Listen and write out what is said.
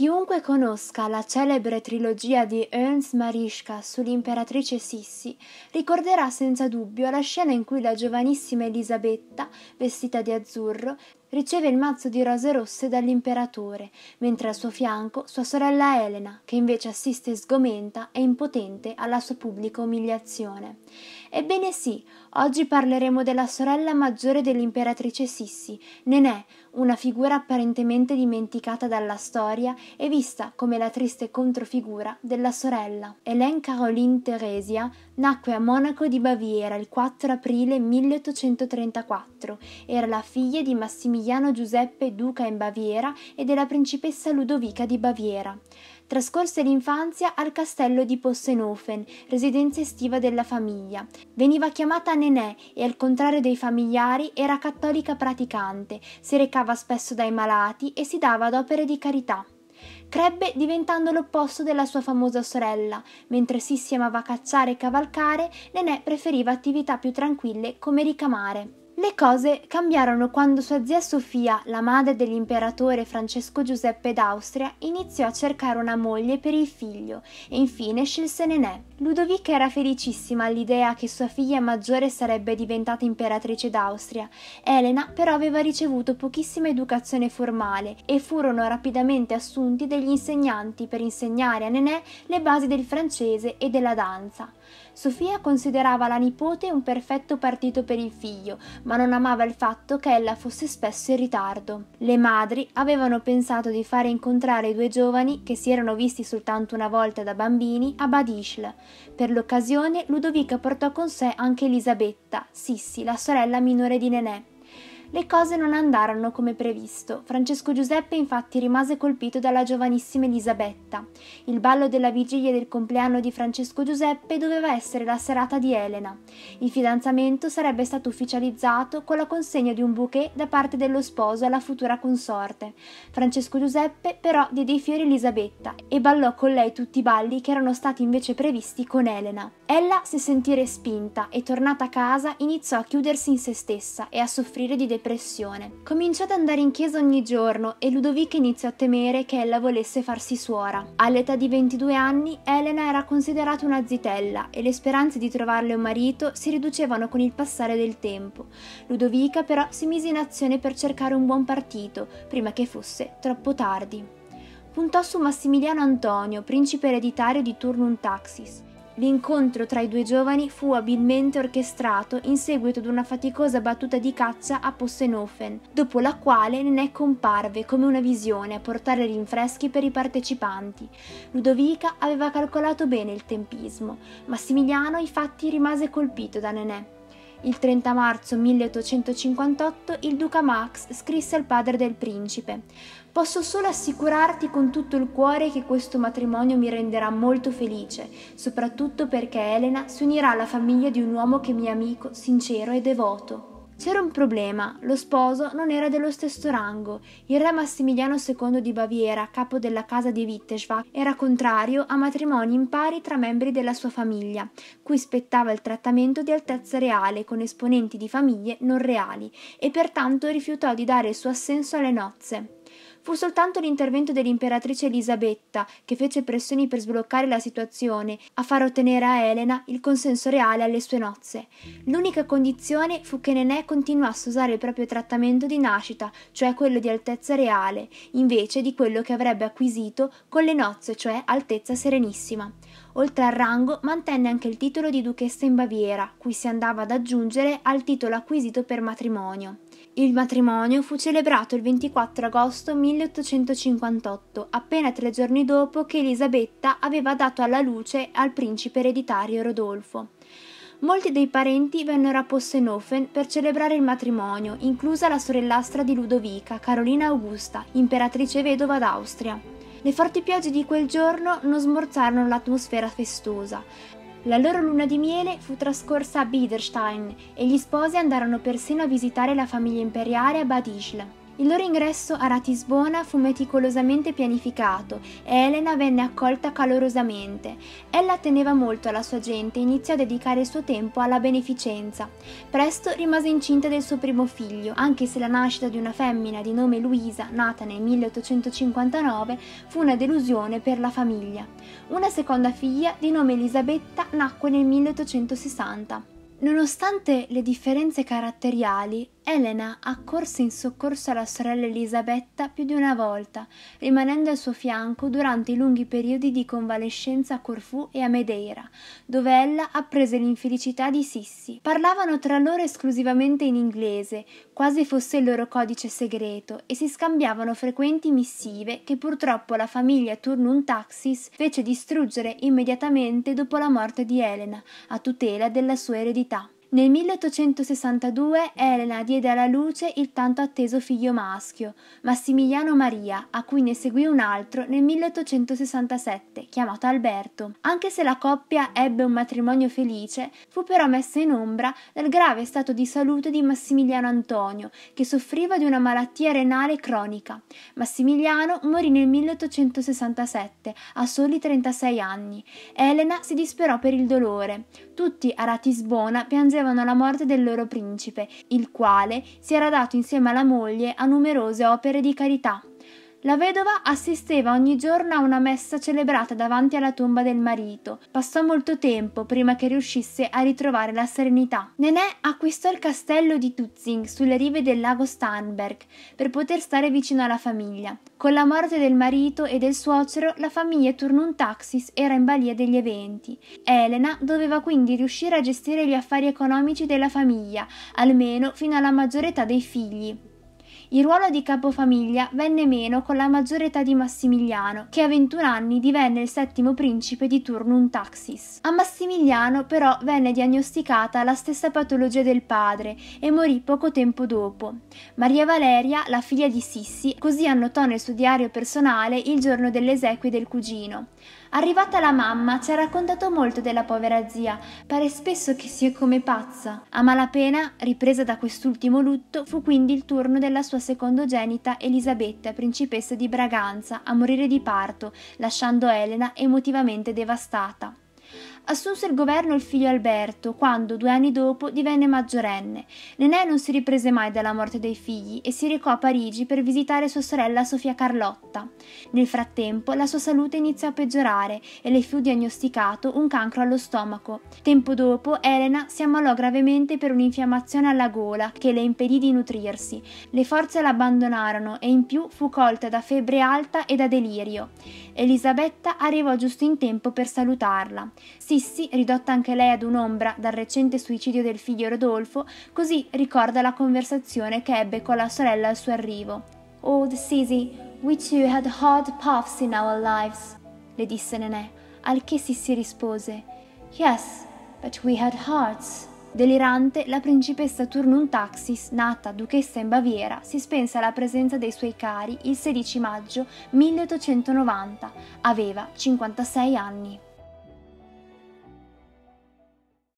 Chiunque conosca la celebre trilogia di Ernst Marischka sull'imperatrice Sissi ricorderà senza dubbio la scena in cui la giovanissima Elisabetta, vestita di azzurro, riceve il mazzo di rose rosse dall'imperatore, mentre al suo fianco sua sorella Elena, che invece assiste sgomenta e impotente alla sua pubblica umiliazione. Ebbene sì, oggi parleremo della sorella maggiore dell'imperatrice Sissi, Nenè, una figura apparentemente dimenticata dalla storia e vista come la triste controfigura della sorella. Hélène Caroline Theresia nacque a Monaco di Baviera il 4 aprile 1834. Era la figlia di Massimiliano Giuseppe Duca in Baviera e della principessa Ludovica di Baviera. Trascorse l'infanzia al castello di Possenhofen, residenza estiva della famiglia. Veniva chiamata Nenè e al contrario dei familiari era cattolica praticante, si recava spesso dai malati e si dava ad opere di carità. Crebbe diventando l'opposto della sua famosa sorella, mentre Sissi amava cacciare e cavalcare, Nenè preferiva attività più tranquille come ricamare. Le cose cambiarono quando sua zia Sofia, la madre dell'imperatore Francesco Giuseppe d'Austria, iniziò a cercare una moglie per il figlio e infine scelse Nenè. Ludovica era felicissima all'idea che sua figlia maggiore sarebbe diventata imperatrice d'Austria. Elena però aveva ricevuto pochissima educazione formale e furono rapidamente assunti degli insegnanti per insegnare a Nenè le basi del francese e della danza. Sofia considerava la nipote un perfetto partito per il figlio, ma non amava il fatto che ella fosse spesso in ritardo. Le madri avevano pensato di fare incontrare i due giovani, che si erano visti soltanto una volta da bambini, a Badischl. Per l'occasione Ludovica portò con sé anche Elisabetta, Sissi, la sorella minore di Nenè, le cose non andarono come previsto. Francesco Giuseppe infatti rimase colpito dalla giovanissima Elisabetta. Il ballo della vigilia del compleanno di Francesco Giuseppe doveva essere la serata di Elena. Il fidanzamento sarebbe stato ufficializzato con la consegna di un bouquet da parte dello sposo alla futura consorte. Francesco Giuseppe però diede i fiori a Elisabetta e ballò con lei tutti i balli che erano stati invece previsti con Elena. Ella si sentì respinta e tornata a casa iniziò a chiudersi in se stessa e a soffrire di depressione. Cominciò ad andare in chiesa ogni giorno e Ludovica iniziò a temere che ella volesse farsi suora. All'età di 22 anni Elena era considerata una zitella e le speranze di trovarle un marito si riducevano con il passare del tempo. Ludovica però si mise in azione per cercare un buon partito prima che fosse troppo tardi. Puntò su Massimiliano Antonio, principe ereditario di Turnum Taxis, L'incontro tra i due giovani fu abilmente orchestrato in seguito ad una faticosa battuta di caccia a Possenhofen, dopo la quale Nenè comparve come una visione a portare rinfreschi per i partecipanti. Ludovica aveva calcolato bene il tempismo, Massimiliano infatti rimase colpito da Nenè. Il 30 marzo 1858 il duca Max scrisse al padre del principe Posso solo assicurarti con tutto il cuore che questo matrimonio mi renderà molto felice, soprattutto perché Elena si unirà alla famiglia di un uomo che mi è amico, sincero e devoto. C'era un problema, lo sposo non era dello stesso rango. Il re Massimiliano II di Baviera, capo della casa di Witteschwag, era contrario a matrimoni impari tra membri della sua famiglia, cui spettava il trattamento di altezza reale con esponenti di famiglie non reali, e pertanto rifiutò di dare il suo assenso alle nozze. Fu soltanto l'intervento dell'imperatrice Elisabetta che fece pressioni per sbloccare la situazione, a far ottenere a Elena il consenso reale alle sue nozze. L'unica condizione fu che Nenè continuasse a usare il proprio trattamento di nascita, cioè quello di altezza reale, invece di quello che avrebbe acquisito con le nozze, cioè altezza serenissima. Oltre al rango, mantenne anche il titolo di duchessa in Baviera, cui si andava ad aggiungere al titolo acquisito per matrimonio. Il matrimonio fu celebrato il 24 agosto 1858, appena tre giorni dopo che Elisabetta aveva dato alla luce al principe ereditario Rodolfo. Molti dei parenti vennero a Possenofen per celebrare il matrimonio, inclusa la sorellastra di Ludovica, Carolina Augusta, imperatrice vedova d'Austria. Le forti piogge di quel giorno non smorzarono l'atmosfera festosa. La loro luna di miele fu trascorsa a Biederstein e gli sposi andarono persino a visitare la famiglia imperiale a Bad Ischl. Il loro ingresso a Ratisbona fu meticolosamente pianificato e Elena venne accolta calorosamente. Ella teneva molto alla sua gente e iniziò a dedicare il suo tempo alla beneficenza. Presto rimase incinta del suo primo figlio, anche se la nascita di una femmina di nome Luisa, nata nel 1859, fu una delusione per la famiglia. Una seconda figlia, di nome Elisabetta, nacque nel 1860. Nonostante le differenze caratteriali, Elena accorse in soccorso alla sorella Elisabetta più di una volta, rimanendo al suo fianco durante i lunghi periodi di convalescenza a Corfù e a Medeira, dove ella apprese l'infelicità di Sissi. Parlavano tra loro esclusivamente in inglese, quasi fosse il loro codice segreto, e si scambiavano frequenti missive che purtroppo la famiglia Turnum Taxis fece distruggere immediatamente dopo la morte di Elena, a tutela della sua eredità. Nel 1862 Elena diede alla luce il tanto atteso figlio maschio, Massimiliano Maria, a cui ne seguì un altro nel 1867, chiamato Alberto. Anche se la coppia ebbe un matrimonio felice, fu però messa in ombra dal grave stato di salute di Massimiliano Antonio, che soffriva di una malattia renale cronica. Massimiliano morì nel 1867, a soli 36 anni. Elena si disperò per il dolore. Tutti a Ratisbona piansero ricevano la morte del loro principe, il quale si era dato insieme alla moglie a numerose opere di carità. La vedova assisteva ogni giorno a una messa celebrata davanti alla tomba del marito. Passò molto tempo prima che riuscisse a ritrovare la serenità. Nenè acquistò il castello di Tutzing sulle rive del lago Starnberg per poter stare vicino alla famiglia. Con la morte del marito e del suocero, la famiglia Turnun Taxis era in balia degli eventi. Elena doveva quindi riuscire a gestire gli affari economici della famiglia, almeno fino alla maggiore età dei figli. Il ruolo di capofamiglia venne meno con la maggiore età di Massimiliano, che a 21 anni divenne il settimo principe di Turnum Taxis. A Massimiliano però venne diagnosticata la stessa patologia del padre e morì poco tempo dopo. Maria Valeria, la figlia di Sissi, così annotò nel suo diario personale il giorno dell'esequie del cugino. Arrivata la mamma ci ha raccontato molto della povera zia, pare spesso che sia come pazza. A malapena, ripresa da quest'ultimo lutto, fu quindi il turno della sua secondogenita Elisabetta, principessa di Braganza, a morire di parto, lasciando Elena emotivamente devastata assunse il governo il figlio Alberto quando, due anni dopo, divenne maggiorenne. Nenè non si riprese mai dalla morte dei figli e si recò a Parigi per visitare sua sorella Sofia Carlotta. Nel frattempo la sua salute iniziò a peggiorare e le fu diagnosticato un cancro allo stomaco. Tempo dopo Elena si ammalò gravemente per un'infiammazione alla gola che le impedì di nutrirsi. Le forze l'abbandonarono e in più fu colta da febbre alta e da delirio. Elisabetta arrivò giusto in tempo per salutarla. Si Sissi, ridotta anche lei ad un'ombra dal recente suicidio del figlio Rodolfo, così ricorda la conversazione che ebbe con la sorella al suo arrivo. Old oh, Sissi, we two had hard paths in our lives, le disse Nenè, al che Sissi rispose: Yes, but we had hearts. Delirante, la principessa Turnuntaxis, nata duchessa in Baviera, si spense alla presenza dei suoi cari il 16 maggio 1890. Aveva 56 anni.